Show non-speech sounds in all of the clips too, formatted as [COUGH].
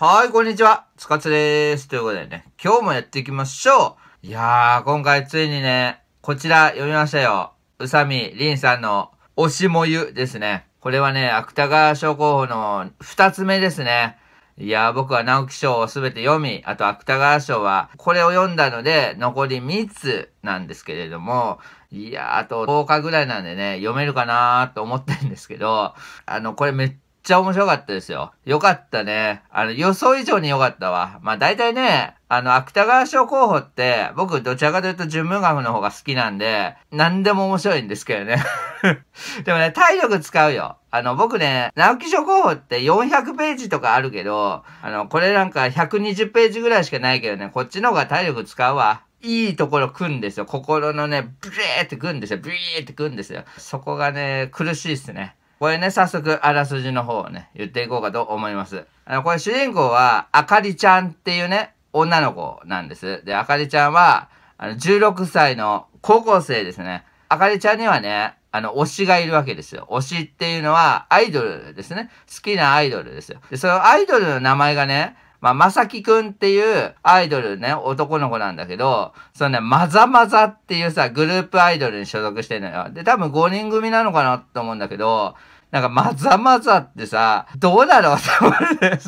はい、こんにちは。つかつです。ということでね、今日もやっていきましょう。いやー、今回ついにね、こちら読みましたよ。宇佐美りんさんの推しもゆですね。これはね、芥川賞候補の二つ目ですね。いやー、僕は直木賞をすべて読み、あと芥川賞は、これを読んだので、残り3つなんですけれども、いやー、あと10日ぐらいなんでね、読めるかなーと思ってるんですけど、あの、これめっちゃ面白かったですよ。よかったね。あの、予想以上に良かったわ。まあ、大体ね、あの、芥川賞候補って、僕、どちらかというと、純文学の方が好きなんで、何でも面白いんですけどね。[LAUGHS] でもね、体力使うよ。あの、僕ね、直木賞候補って400ページとかあるけど、あの、これなんか120ページぐらいしかないけどね、こっちの方が体力使うわ。いいところくんですよ。心のね、ブレーってうんですよ。ブリーってうんですよ。そこがね、苦しいっすね。これね、早速、あらすじの方をね、言っていこうかと思います。あの、これ主人公は、あかりちゃんっていうね、女の子なんです。で、あかりちゃんは、あの、16歳の高校生ですね。あかりちゃんにはね、あの、推しがいるわけですよ。推しっていうのは、アイドルですね。好きなアイドルですよ。で、そのアイドルの名前がね、まあ、まさきくんっていうアイドルね、男の子なんだけど、そのね、まざまざっていうさ、グループアイドルに所属してんのよ。で、多分5人組なのかなと思うんだけど、なんかまざまざってさ、どう [LAUGHS] だろうて思って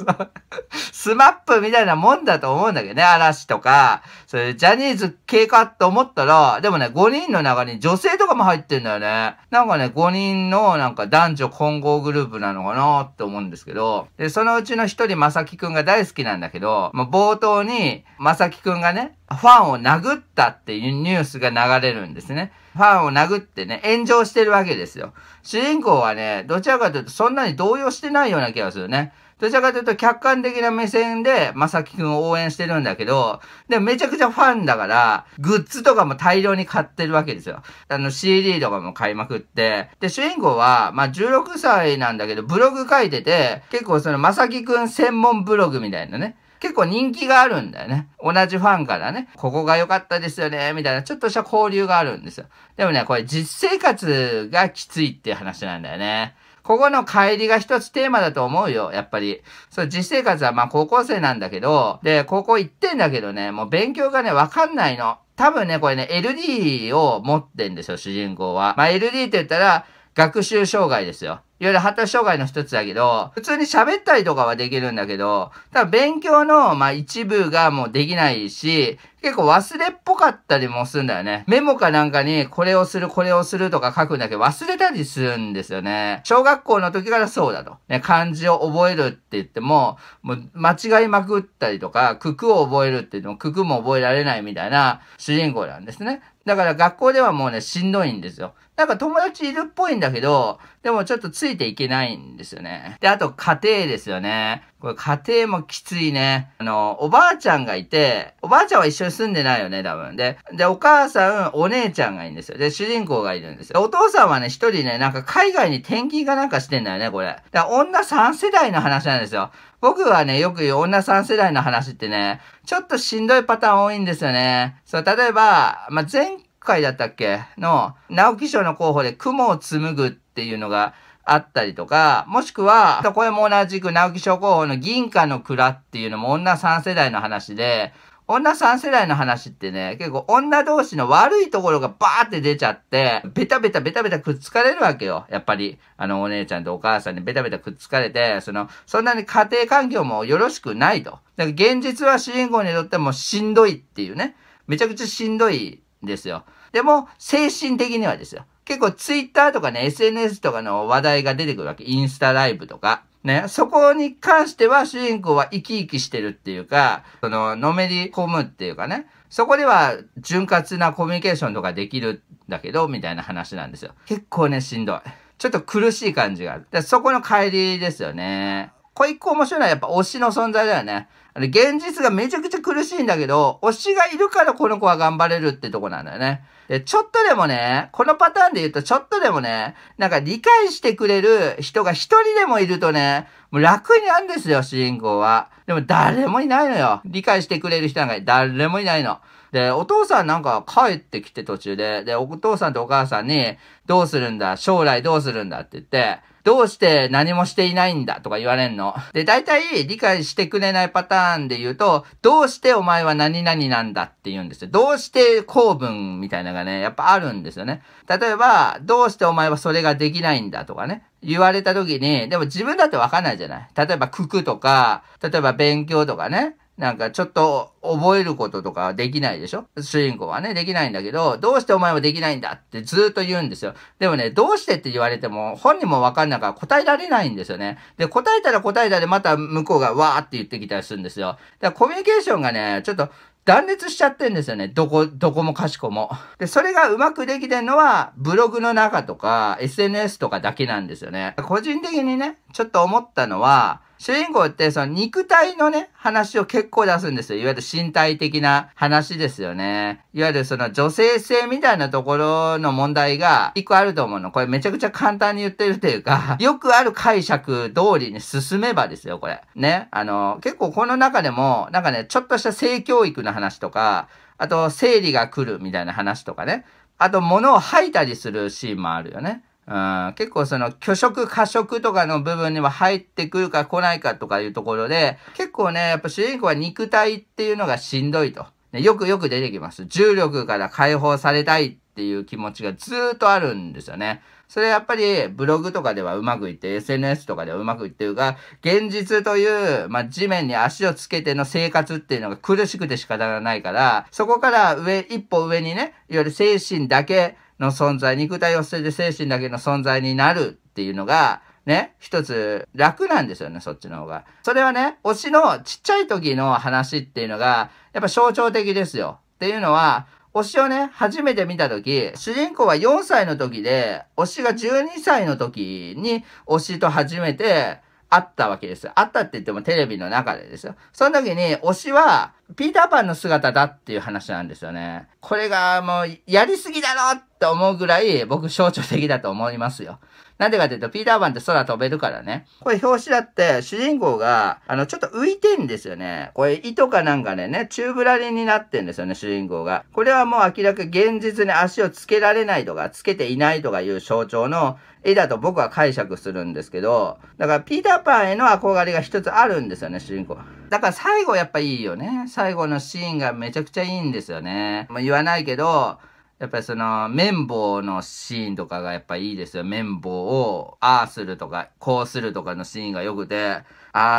スマップみたいなもんだと思うんだけどね、嵐とか、そういうジャニーズ系かと思ったら、でもね、5人の中に女性とかも入ってんだよね。なんかね、5人のなんか男女混合グループなのかなって思うんですけど、で、そのうちの一人、まさきくんが大好きなんだけど、まあ、冒頭に、まさきくんがね、ファンを殴ったっていうニュースが流れるんですね。ファンを殴ってね、炎上してるわけですよ。主人公はね、どちらかというとそんなに動揺してないような気がするね。どちらかというと客観的な目線で、まさきくんを応援してるんだけど、で、めちゃくちゃファンだから、グッズとかも大量に買ってるわけですよ。あの、CD とかも買いまくって。で、主人公は、まあ、16歳なんだけど、ブログ書いてて、結構その、まさきくん専門ブログみたいなね。結構人気があるんだよね。同じファンからね、ここが良かったですよね、みたいな、ちょっとした交流があるんですよ。でもね、これ実生活がきついって話なんだよね。ここの帰りが一つテーマだと思うよ、やっぱり。そう、実生活はまあ高校生なんだけど、で、高校行ってんだけどね、もう勉強がね、わかんないの。多分ね、これね、LD を持ってんですよ、主人公は。まあ、LD って言ったら、学習障害ですよ。いわゆる発達障害の一つだけど、普通に喋ったりとかはできるんだけど、ただ勉強の、まあ、一部がもうできないし、結構忘れっぽかったりもするんだよね。メモかなんかにこれをする、これをするとか書くんだけど忘れたりするんですよね。小学校の時からそうだと。ね、漢字を覚えるって言っても、もう間違いまくったりとか、句を覚えるって言っても、句も覚えられないみたいな主人公なんですね。だから学校ではもうね、しんどいんですよ。なんか友達いるっぽいんだけど、でもちょっとついていけないんですよね。で、あと家庭ですよね。これ家庭もきついね。あの、おばあちゃんがいて、おばあちゃんは一緒に住んでないよね、多分。で、で、お母さん、お姉ちゃんがいるんですよ。で、主人公がいるんですよ。お父さんはね、一人ね、なんか海外に転勤かなんかしてんだよね、これ。だ女3世代の話なんですよ。僕はね、よく言う女3世代の話ってね、ちょっとしんどいパターン多いんですよね。そう、例えば、まあ、前回だったっけの、直木賞の候補で雲を紡ぐっていうのが、あったりとか、もしくは、これも同じく直木賞候補の銀貨の蔵っていうのも女3世代の話で、女3世代の話ってね、結構女同士の悪いところがバーって出ちゃって、ベタベタベタベタくっつかれるわけよ。やっぱり、あのお姉ちゃんとお母さんにベタベタくっつかれて、その、そんなに家庭環境もよろしくないと。だから現実は主人公にとってもしんどいっていうね、めちゃくちゃしんどいんですよ。でも、精神的にはですよ。結構ツイッターとかね、SNS とかの話題が出てくるわけ。インスタライブとか。ね、そこに関しては主人公は生き生きしてるっていうか、その、のめり込むっていうかね、そこでは潤滑なコミュニケーションとかできるんだけど、みたいな話なんですよ。結構ね、しんどい。ちょっと苦しい感じがある。そこの帰りですよね。これ一個面白いのはやっぱ推しの存在だよね。あれ、現実がめちゃくちゃ苦しいんだけど、推しがいるからこの子は頑張れるってとこなんだよね。で、ちょっとでもね、このパターンで言うとちょっとでもね、なんか理解してくれる人が一人でもいるとね、もう楽になんですよ、主人公は。でも誰もいないのよ。理解してくれる人なんか誰もいないの。で、お父さんなんか帰ってきて途中で、で、お父さんとお母さんに、どうするんだ将来どうするんだって言って、どうして何もしていないんだとか言われんの。で、大体理解してくれないパターンで言うと、どうしてお前は何々なんだって言うんですよ。どうして公文みたいなのがね、やっぱあるんですよね。例えば、どうしてお前はそれができないんだとかね。言われた時に、でも自分だってわかんないじゃない。例えば、九九とか、例えば勉強とかね。なんかちょっと覚えることとかできないでしょ主人公はね、できないんだけど、どうしてお前はできないんだってずっと言うんですよ。でもね、どうしてって言われても本人もわかんないから答えられないんですよね。で、答えたら答えたでまた向こうがわーって言ってきたりするんですよ。だからコミュニケーションがね、ちょっと断裂しちゃってんですよね。どこ、どこもかしこも。で、それがうまくできてんのは、ブログの中とか、SNS とかだけなんですよね。個人的にね、ちょっと思ったのは、主人公ってその肉体のね、話を結構出すんですよ。いわゆる身体的な話ですよね。いわゆるその女性性みたいなところの問題が一個あると思うの。これめちゃくちゃ簡単に言ってるというか、[LAUGHS] よくある解釈通りに進めばですよ、これ。ね。あの、結構この中でも、なんかね、ちょっとした性教育の話とか、あと、生理が来るみたいな話とかね。あと、物を吐いたりするシーンもあるよね。うん、結構その虚食過食とかの部分には入ってくるか来ないかとかいうところで、結構ね、やっぱ主人公は肉体っていうのがしんどいと。ね、よくよく出てきます。重力から解放されたいっていう気持ちがずっとあるんですよね。それやっぱりブログとかではうまくいって、SNS とかではうまくいってるが、現実という、まあ、地面に足をつけての生活っていうのが苦しくて仕方がないから、そこから上、一歩上にね、いわゆる精神だけ、の存在、肉体を捨てて精神だけの存在になるっていうのが、ね、一つ楽なんですよね、そっちの方が。それはね、推しのちっちゃい時の話っていうのが、やっぱ象徴的ですよ。っていうのは、推しをね、初めて見た時、主人公は4歳の時で、推しが12歳の時に推しと初めて会ったわけですよ。会ったって言ってもテレビの中でですよ。その時に推しは、ピーターパンの姿だっていう話なんですよね。これがもう、やりすぎだろって思うぐらい、僕象徴的だと思いますよ。なんでかっていうと、ピーターパンって空飛べるからね。これ表紙だって、主人公が、あの、ちょっと浮いてんですよね。これ、糸かなんかでね、チューブラリになってんですよね、主人公が。これはもう明らか現実に足をつけられないとか、つけていないとかいう象徴の絵だと僕は解釈するんですけど、だからピーターパンへの憧れが一つあるんですよね、主人公は。だから最後やっぱいいよね。最後のシーンがめちゃくちゃいいんですよね。もう言わないけど、やっぱりその、綿棒のシーンとかがやっぱいいですよ。綿棒を、ああするとか、こうするとかのシーンが良くて、あ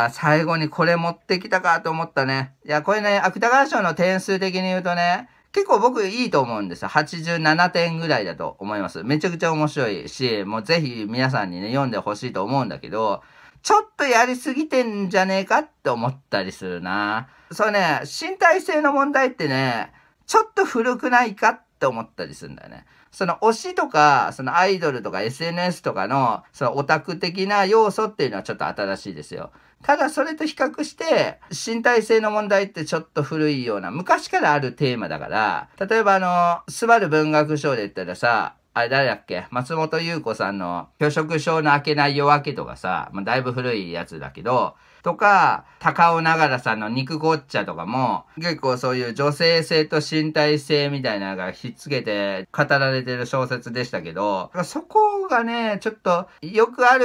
あ、最後にこれ持ってきたかと思ったね。いや、これね、芥川賞の点数的に言うとね、結構僕いいと思うんですよ。87点ぐらいだと思います。めちゃくちゃ面白いし、もうぜひ皆さんにね、読んでほしいと思うんだけど、ちょっとやりすぎてんじゃねえかって思ったりするな。そうね、身体性の問題ってね、ちょっと古くないかって思ったりするんだよね。その推しとか、そのアイドルとか SNS とかの、そのオタク的な要素っていうのはちょっと新しいですよ。ただそれと比較して、身体性の問題ってちょっと古いような、昔からあるテーマだから、例えばあの、スバル文学賞で言ったらさ、あれ誰だっけ松本優子さんの、拒食症の明けない夜明けとかさ、まあ、だいぶ古いやつだけど、とか、高尾長良さんの肉ごっちゃとかも、結構そういう女性性と身体性みたいなのがひっつけて語られてる小説でしたけど、そこがね、ちょっとよくある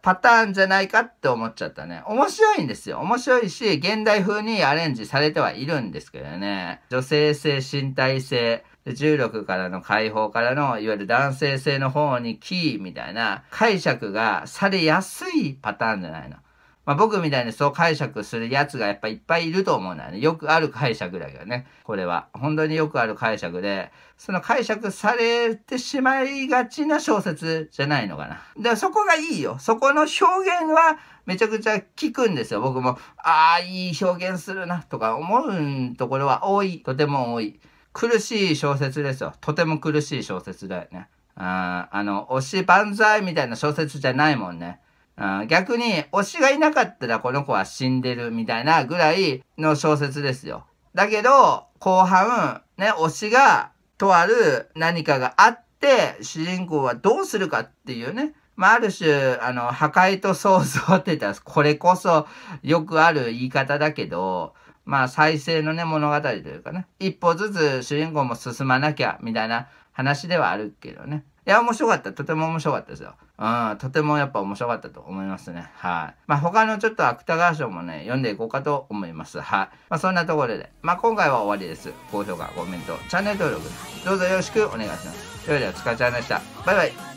パターンじゃないかって思っちゃったね。面白いんですよ。面白いし、現代風にアレンジされてはいるんですけどね。女性性、身体性、重力からの解放からの、いわゆる男性性の方にキーみたいな解釈がされやすいパターンじゃないの。まあ、僕みたいにそう解釈するやつがやっぱいっぱいいると思うんだよね。よくある解釈だけどね。これは。本当によくある解釈で、その解釈されてしまいがちな小説じゃないのかな。で、そこがいいよ。そこの表現はめちゃくちゃ効くんですよ。僕も、ああ、いい表現するなとか思うところは多い。とても多い。苦しい小説ですよ。とても苦しい小説だよね。ああの、推し万歳みたいな小説じゃないもんね。逆に、推しがいなかったらこの子は死んでるみたいなぐらいの小説ですよ。だけど、後半、ね、推しがとある何かがあって、主人公はどうするかっていうね。まあ、ある種、あの、破壊と創造って言ったら、これこそよくある言い方だけど、まあ再生のね、物語というかね、一歩ずつ主人公も進まなきゃ、みたいな話ではあるけどね。いや、面白かった。とても面白かったですよ。うん、とてもやっぱ面白かったと思いますね。はい。まあ、他のちょっと芥川賞もね、読んでいこうかと思います。はい。まあ、そんなところで、まあ、今回は終わりです。高評価、コメント、チャンネル登録、どうぞよろしくお願いします。それでは、つかちゃんでした。バイバイ。